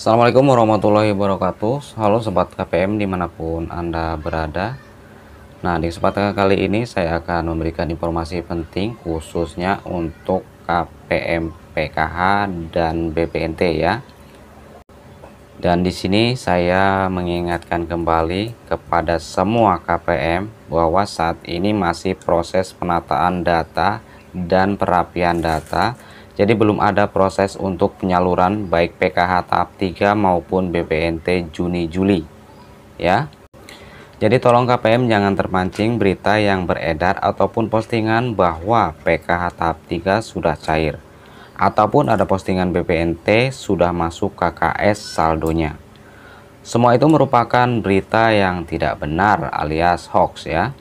Assalamualaikum warahmatullahi wabarakatuh Halo Sobat KPM dimanapun Anda berada Nah di kesempatan kali ini saya akan memberikan informasi penting khususnya untuk KPM PKH dan BPNT ya dan di sini saya mengingatkan kembali kepada semua KPM bahwa saat ini masih proses penataan data dan perapian data jadi belum ada proses untuk penyaluran baik PKH tahap 3 maupun BPNT Juni-Juli. Ya. Jadi tolong KPM jangan terpancing berita yang beredar ataupun postingan bahwa PKH tahap 3 sudah cair. Ataupun ada postingan BPNT sudah masuk KKS saldonya. Semua itu merupakan berita yang tidak benar alias hoax ya.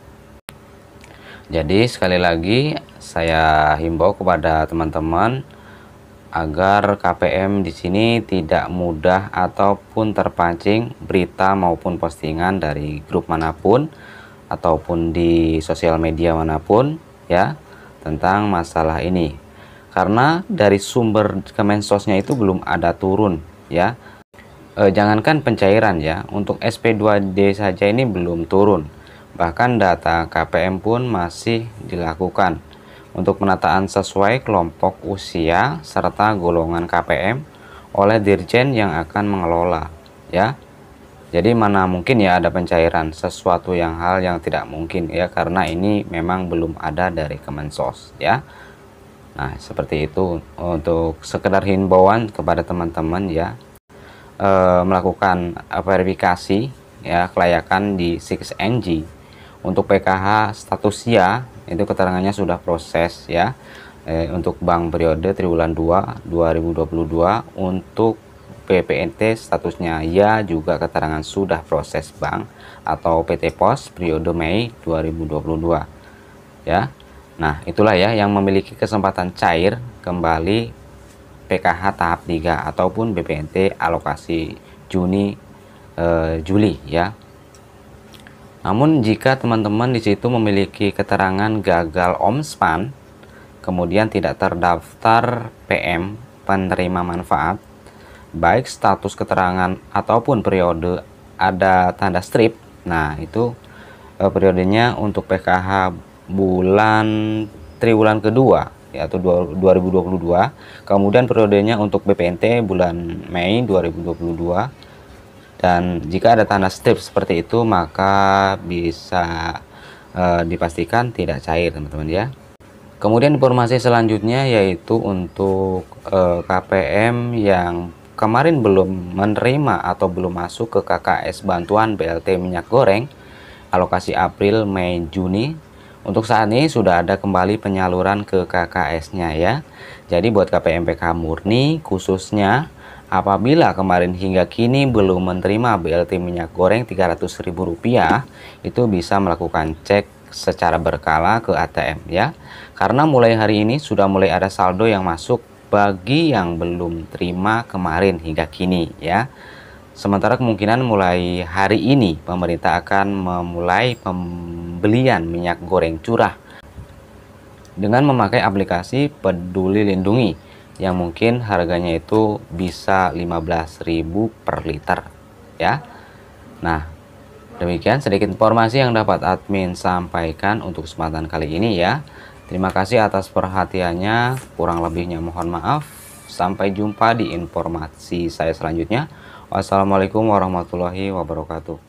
Jadi sekali lagi saya himbau kepada teman-teman agar KPM di sini tidak mudah ataupun terpancing berita maupun postingan dari grup manapun ataupun di sosial media manapun ya tentang masalah ini karena dari sumber Kemensosnya itu belum ada turun ya e, jangankan pencairan ya untuk SP2D saja ini belum turun Bahkan data KPM pun masih dilakukan untuk penataan sesuai kelompok usia serta golongan KPM oleh dirjen yang akan mengelola ya. Jadi mana mungkin ya ada pencairan sesuatu yang hal yang tidak mungkin ya karena ini memang belum ada dari Kemensos ya. Nah, seperti itu untuk sekedar himbauan kepada teman-teman ya e, melakukan eh, verifikasi ya kelayakan di 6NG untuk PKH status ya, itu keterangannya sudah proses ya eh, untuk bank periode triwulan 2 2022 untuk PPNT statusnya ya juga keterangan sudah proses bank atau PT Pos periode Mei 2022 ya Nah itulah ya yang memiliki kesempatan cair kembali PKH tahap 3 ataupun BPNT alokasi Juni eh, Juli ya namun jika teman-teman di situ memiliki keterangan gagal omspan, kemudian tidak terdaftar PM penerima manfaat, baik status keterangan ataupun periode ada tanda strip. Nah, itu eh, periodenya untuk PKH bulan triwulan kedua yaitu 2022. Kemudian periodenya untuk BPNT bulan Mei 2022 dan jika ada tanda strip seperti itu maka bisa e, dipastikan tidak cair teman-teman ya. Kemudian informasi selanjutnya yaitu untuk e, eh, KPM yang kemarin belum menerima atau belum masuk ke KKS bantuan BLT minyak goreng alokasi April, Mei, Juni untuk saat ini sudah ada kembali penyaluran ke KKS-nya ya. Jadi buat KPMPK murni khususnya apabila kemarin hingga kini belum menerima BLT minyak goreng Rp300.000 itu bisa melakukan cek secara berkala ke ATM ya. Karena mulai hari ini sudah mulai ada saldo yang masuk bagi yang belum terima kemarin hingga kini ya. Sementara kemungkinan mulai hari ini pemerintah akan memulai pem pembelian minyak goreng curah dengan memakai aplikasi Peduli Lindungi yang mungkin harganya itu bisa 15.000 per liter ya. Nah, demikian sedikit informasi yang dapat admin sampaikan untuk kesempatan kali ini ya. Terima kasih atas perhatiannya. Kurang lebihnya mohon maaf. Sampai jumpa di informasi saya selanjutnya. Wassalamualaikum warahmatullahi wabarakatuh.